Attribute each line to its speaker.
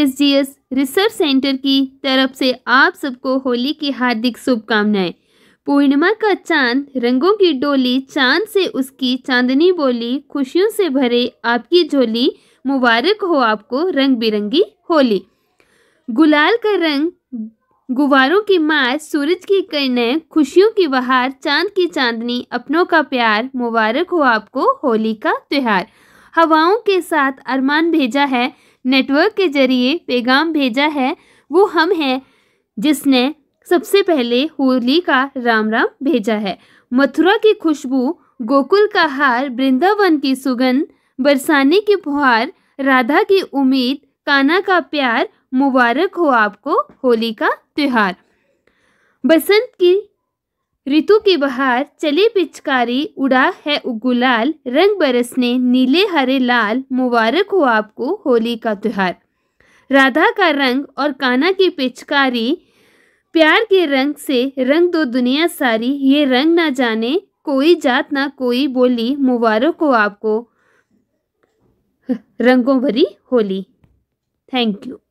Speaker 1: S research centre की तरफ से आप सबको होली की हार्दिक शुभकामनाएं पूर्णिमा का चांद रंगों की डोली चांद से उसकी चांदनी बोली खुशियों से भरे आपकी झोली मुबारक हो आपको रंग बिरंगी होली गुलाल का रंग गुवारों की मार सूरज की किरणें खुशियों की बहार चांद की चांदनी अपनों का प्यार मुबारक हो आपको होली का त्यौहार हवाओं के साथ अरमान भेजा है नेटवर्क के जरिए पैगाम भेजा है वो हम हैं जिसने सबसे पहले होली का राम राम भेजा है मथुरा की खुशबू गोकुल का हार वृंदावन की सुगंध बरसाने की फुहार राधा की उम्मीद काना का प्यार मुबारक हो आपको होली का त्यौहार बसंत की ऋतु की बहार चली पिचकारी उड़ा है उगुलाल रंग बरसने नीले हरे लाल मुबारक हो आपको होली का त्यौहार राधा का रंग और काना की पिचकारी प्यार के रंग से रंग दो दुनिया सारी ये रंग ना जाने कोई जात ना कोई बोली मुबारक हो आपको रंगों भरी होली थैंक यू